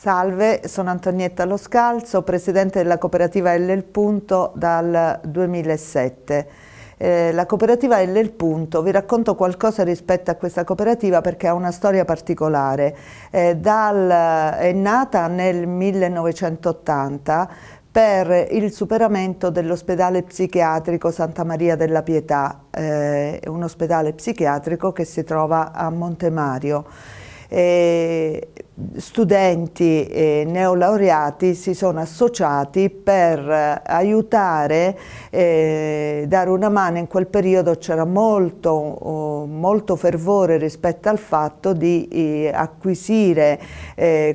Salve, sono Antonietta Lo Scalzo, presidente della cooperativa Il Punto dal 2007. Eh, la cooperativa Il Punto, vi racconto qualcosa rispetto a questa cooperativa perché ha una storia particolare. Eh, dal, è nata nel 1980 per il superamento dell'ospedale psichiatrico Santa Maria della Pietà, eh, un ospedale psichiatrico che si trova a Montemario. Eh, studenti e eh, neolaureati si sono associati per eh, aiutare, eh, dare una mano. In quel periodo c'era molto, oh, molto, fervore rispetto al fatto di eh, acquisire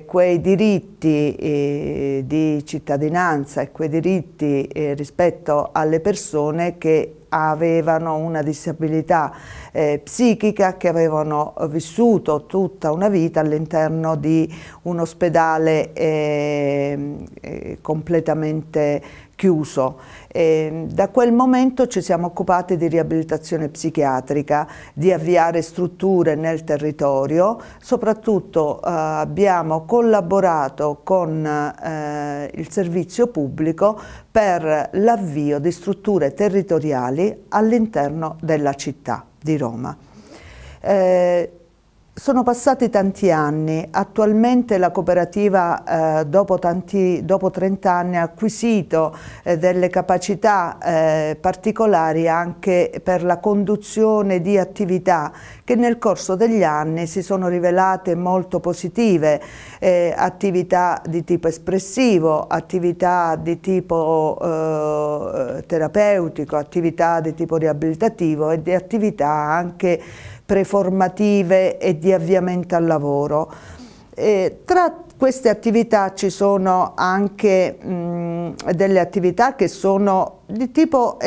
quei diritti di cittadinanza e quei diritti rispetto alle persone che avevano una disabilità eh, psichica, che avevano vissuto tutta una vita all'interno di un ospedale ehm, eh, completamente chiuso. E ehm, da quel momento ci siamo occupati di riabilitazione psichiatrica, di avviare strutture nel territorio, soprattutto eh, abbiamo collaborato con eh, il servizio pubblico per l'avvio di strutture territoriali all'interno della città di Roma. Eh, sono passati tanti anni, attualmente la cooperativa eh, dopo, tanti, dopo, 30 anni ha acquisito eh, delle capacità eh, particolari anche per la conduzione di attività che nel corso degli anni si sono rivelate molto positive, eh, attività di tipo espressivo, attività di tipo eh, terapeutico, attività di tipo riabilitativo e di attività anche preformative e di avviamento al lavoro. E tra queste attività ci sono anche mh, delle attività che sono di tipo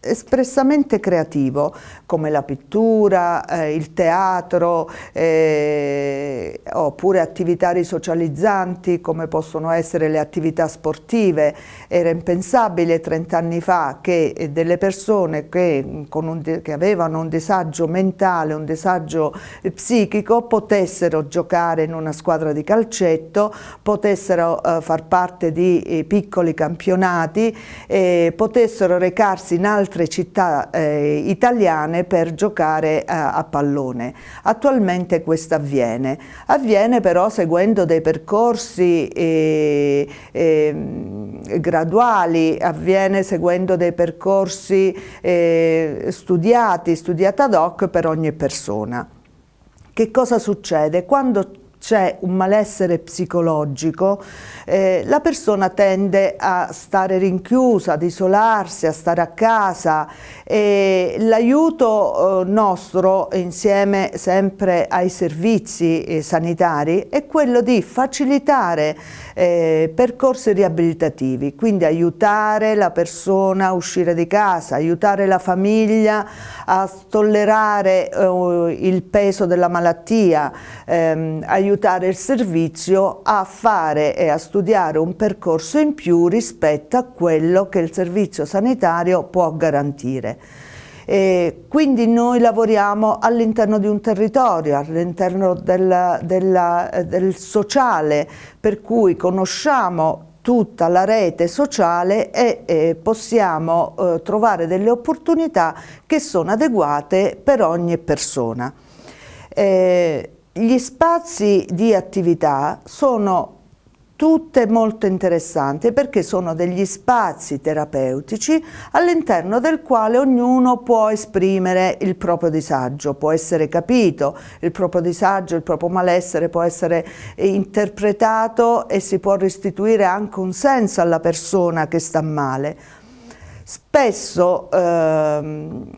espressamente creativo, come la pittura, eh, il teatro, eh, oppure attività risocializzanti come possono essere le attività sportive. Era impensabile 30 anni fa che eh, delle persone che, mm, un, che avevano un disagio mentale, un disagio eh, psichico, potessero giocare in una squadra di calcetto, potessero eh, far parte di eh, piccoli campionati, potessero recarsi in altri altre città eh, italiane per giocare a, eh, a pallone. Attualmente questo avviene, avviene però seguendo dei percorsi eh, eh, graduali, avviene seguendo dei percorsi eh, studiati, studiati ad hoc per ogni persona. Che cosa succede? Quando c'è un malessere psicologico, eh, la persona tende a stare rinchiusa, ad isolarsi, a stare a casa e l'aiuto eh, nostro insieme sempre ai servizi eh, sanitari è quello di facilitare eh, percorsi riabilitativi, quindi aiutare la persona a uscire di casa, aiutare la famiglia a tollerare eh, il peso della malattia, ehm, aiutare aiutare il servizio a fare e a studiare un percorso in più rispetto a quello che il servizio sanitario può garantire. E quindi noi lavoriamo all'interno di un territorio, all'interno del sociale, per cui conosciamo tutta la rete sociale e eh, possiamo eh, trovare delle opportunità che sono adeguate per ogni persona. Eh, gli spazi di attività sono tutte molto interessanti perché sono degli spazi terapeutici all'interno del quale ognuno può esprimere il proprio disagio, può essere capito, il proprio disagio, il proprio malessere può essere interpretato e si può restituire anche un senso alla persona che sta male. Spesso ehm,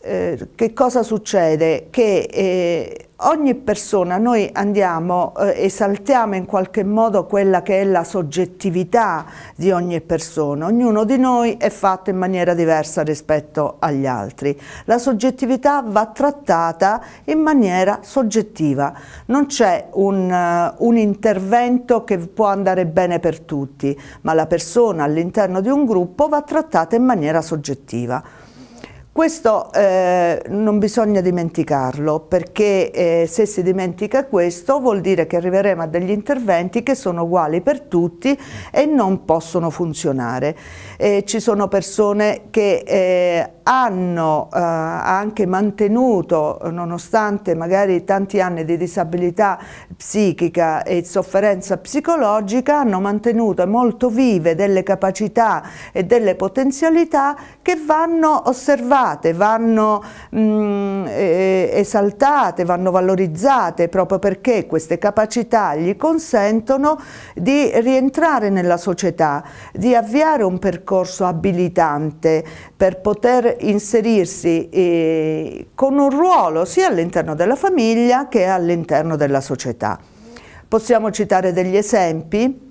eh, che cosa succede? Che eh, ogni persona noi andiamo, eh, esaltiamo in qualche modo quella che è la soggettività di ogni persona, ognuno di noi è fatto in maniera diversa rispetto agli altri. La soggettività va trattata in maniera soggettiva, non c'è un, uh, un intervento che può andare bene per tutti, ma la persona all'interno di un gruppo va trattata in maniera soggettiva. Questo eh, non bisogna dimenticarlo perché eh, se si dimentica questo vuol dire che arriveremo a degli interventi che sono uguali per tutti e non possono funzionare. Eh, ci sono persone che eh, hanno eh, anche mantenuto, nonostante magari tanti anni di disabilità psichica e sofferenza psicologica, hanno mantenuto molto vive delle capacità e delle potenzialità che vanno osservate lodate, vanno mh, mm, esaltate, vanno valorizzate proprio perché queste capacità gli consentono di rientrare nella società, di avviare un percorso abilitante per poter inserirsi eh, con un ruolo sia all'interno della famiglia che all'interno della società. Possiamo citare degli esempi?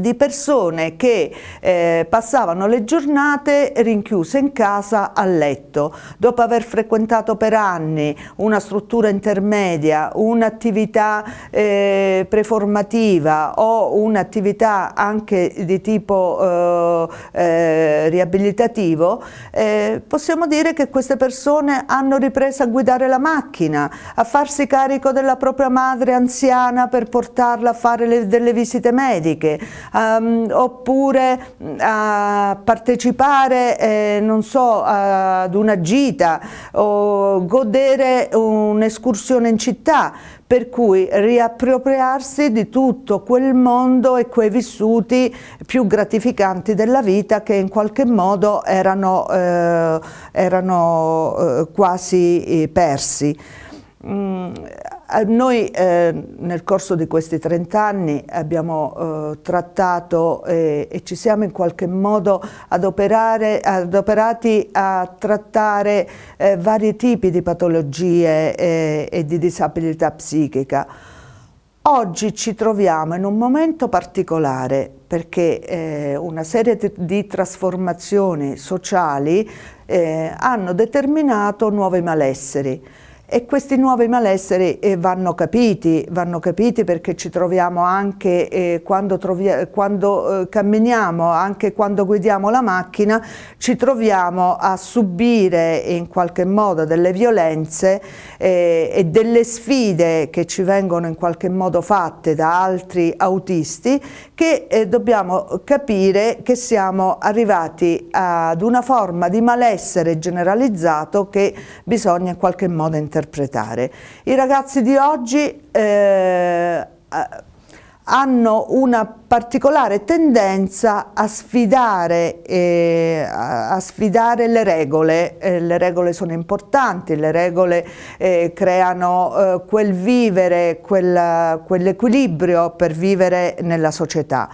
di persone che eh, passavano le giornate rinchiuse in casa a letto, dopo aver frequentato per anni una struttura intermedia, un'attività eh, preformativa o un'attività anche di tipo eh, eh riabilitativo, eh, possiamo dire che queste persone hanno ripreso a guidare la macchina, a farsi carico della propria madre anziana per portarla a fare le, delle visite mediche, um, oppure a partecipare eh, non so, ad una gita o godere un'escursione in città, per cui riappropriarsi di tutto quel mondo e quei vissuti più gratificanti della vita che in qualche modo erano, eh, erano eh, quasi eh, persi. Mm, eh, noi eh, nel corso di questi 30 anni abbiamo eh, trattato eh, e ci siamo in qualche modo adoperare, adoperati a trattare eh, vari tipi di patologie eh, e di disabilità psichica. Oggi ci troviamo in un momento particolare perché una serie di trasformazioni sociali hanno determinato nuovi malesseri. E questi nuovi malesseri eh, vanno, capiti, vanno capiti perché ci troviamo anche eh, quando, quando eh, camminiamo, anche quando guidiamo la macchina, ci troviamo a subire in qualche modo delle violenze eh, e delle sfide che ci vengono in qualche modo fatte da altri autisti che eh, dobbiamo capire che siamo arrivati ad una forma di malessere generalizzato che bisogna in qualche modo intervenire interpretare. I ragazzi di oggi eh, hanno una particolare tendenza a sfidare, eh, a sfidare le regole, eh, le regole sono importanti, le regole eh, creano eh, quel vivere, quell'equilibrio per vivere nella società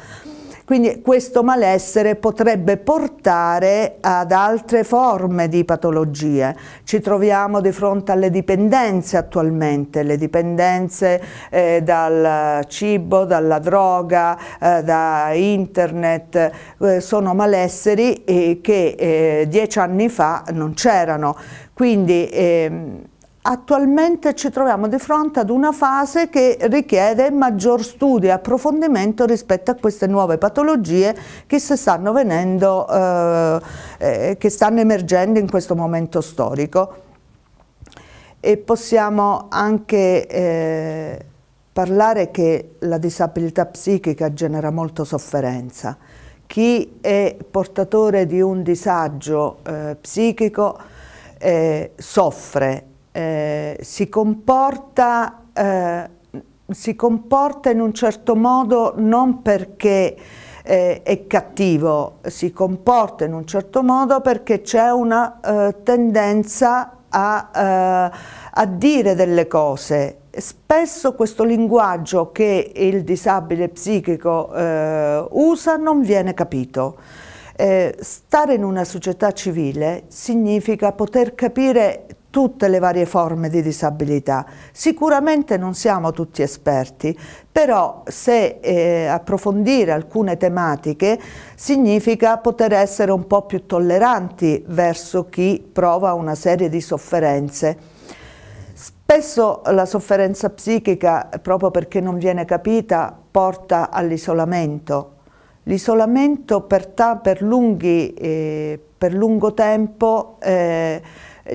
quindi questo malessere potrebbe portare ad altre forme di patologie. Ci troviamo di fronte alle dipendenze attualmente, le dipendenze eh, dal cibo, dalla droga, eh, da internet, eh, sono malesseri eh, che eh, dieci anni fa non c'erano. Quindi ehm, attualmente ci troviamo di fronte ad una fase che richiede maggior studio e approfondimento rispetto a queste nuove patologie che, stanno, venendo, eh, eh, che stanno emergendo in questo momento storico. E possiamo anche eh, parlare che la disabilità psichica genera molto sofferenza. Chi è portatore di un disagio eh, psichico eh, soffre eh, si, comporta, eh, si, comporta, in un certo modo non perché eh, è cattivo, si comporta in un certo modo perché c'è una eh, tendenza a, eh, a dire delle cose spesso questo linguaggio che il disabile psichico eh, usa non viene capito. Eh, stare in una società civile significa poter capire tutte le varie forme di disabilità. Sicuramente non siamo tutti esperti, però se eh, approfondire alcune tematiche significa poter essere un po' più tolleranti verso chi prova una serie di sofferenze. Spesso la sofferenza psichica, proprio perché non viene capita, porta all'isolamento. L'isolamento per, per, eh, per, lungo tempo eh,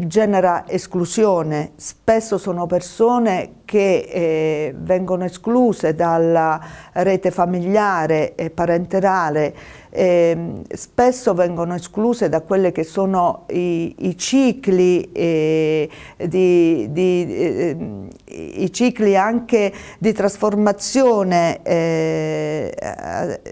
genera esclusione. Spesso sono persone che eh, vengono escluse dalla rete familiare e parenterale, eh, spesso vengono escluse da quelli che sono i, i cicli, eh, di, di, eh, i cicli anche di trasformazione. Eh,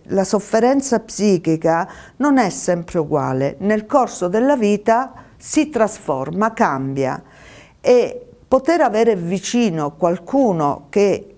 la sofferenza psichica non è sempre uguale. Nel corso della vita si trasforma, cambia e poter avere vicino qualcuno che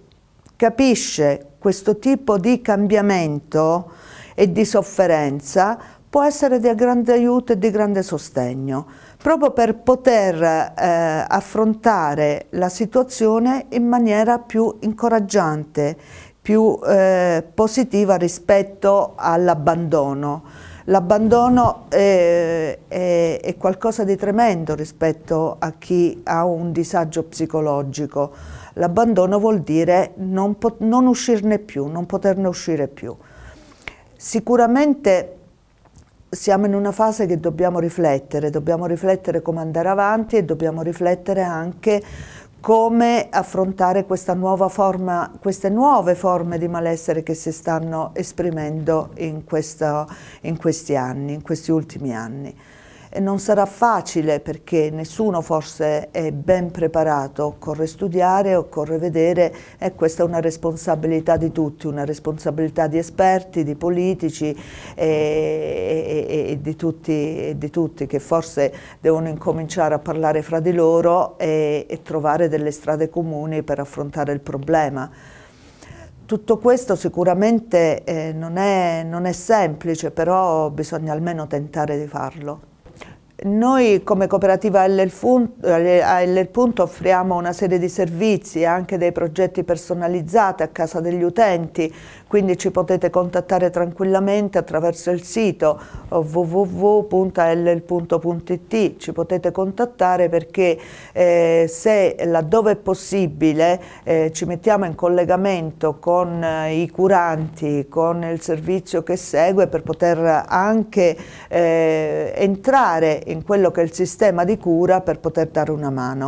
capisce questo tipo di cambiamento e di sofferenza può essere di grande aiuto e di grande sostegno, proprio per poter eh, affrontare la situazione in maniera più incoraggiante, più eh, positiva rispetto all'abbandono. L'abbandono è, è, è, qualcosa di tremendo rispetto a chi ha un disagio psicologico. L'abbandono vuol dire non, non uscirne più, non poterne uscire più. Sicuramente siamo in una fase che dobbiamo riflettere, dobbiamo riflettere come andare avanti e dobbiamo riflettere anche come affrontare forma, queste nuove forme di malessere che si stanno esprimendo in, questo, in questi anni, in questi ultimi anni non sarà facile perché nessuno forse è ben preparato, occorre studiare, occorre vedere e questa è una responsabilità di tutti, una responsabilità di esperti, di politici e, e, e, di, tutti, e di, tutti, che forse devono incominciare a parlare fra di loro e trovare delle strade comuni per affrontare il problema. Tutto questo sicuramente eh, non, è, non, è, semplice, però bisogna almeno tentare di farlo. Noi come cooperativa LL Punto offriamo una serie di servizi, anche dei progetti personalizzati a casa degli utenti, quindi ci potete contattare tranquillamente attraverso il sito www.ll.it, ci potete contattare perché eh, se laddove è possibile eh, ci mettiamo in collegamento con eh, i curanti, con il servizio che segue per poter anche eh, entrare in quello che è il sistema di cura per poter dare una mano.